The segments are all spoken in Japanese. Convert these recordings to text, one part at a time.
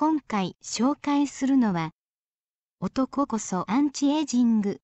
今回紹介するのは、男こそアンチエイジング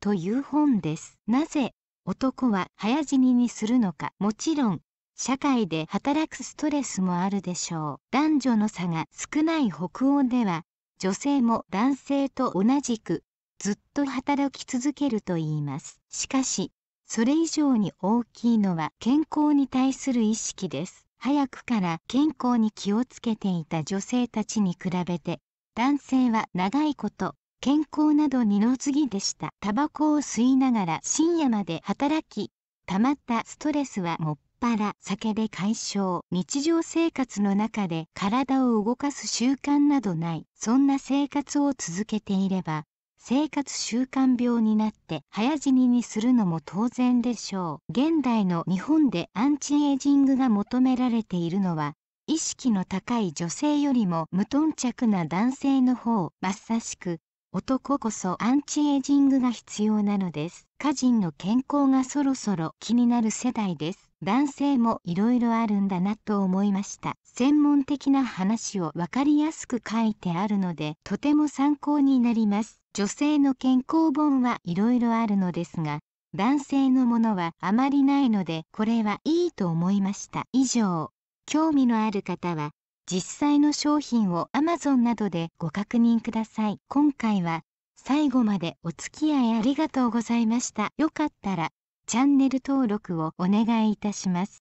という本です。なぜ男は早死ににするのか。もちろん、社会で働くストレスもあるでしょう。男女の差が少ない北欧では、女性も男性と同じくずっと働き続けるといいます。しかし、それ以上に大きいのは健康に対する意識です。早くから健康に気をつけていた女性たちに比べて男性は長いこと健康など二の次でしたタバコを吸いながら深夜まで働きたまったストレスはもっぱら酒で解消日常生活の中で体を動かす習慣などないそんな生活を続けていれば生活習慣病になって早死ににするのも当然でしょう現代の日本でアンチエイジングが求められているのは意識の高い女性よりも無頓着な男性の方まさしく男こそアンチエイジングが必要なのです家人の健康がそろそろ気になる世代です男性もいろいろあるんだなと思いました専門的な話を分かりやすく書いてあるのでとても参考になります女性の健康本はいろいろあるのですが、男性のものはあまりないので、これはいいと思いました。以上、興味のある方は、実際の商品を Amazon などでご確認ください。今回は、最後までお付き合いありがとうございました。よかったら、チャンネル登録をお願いいたします。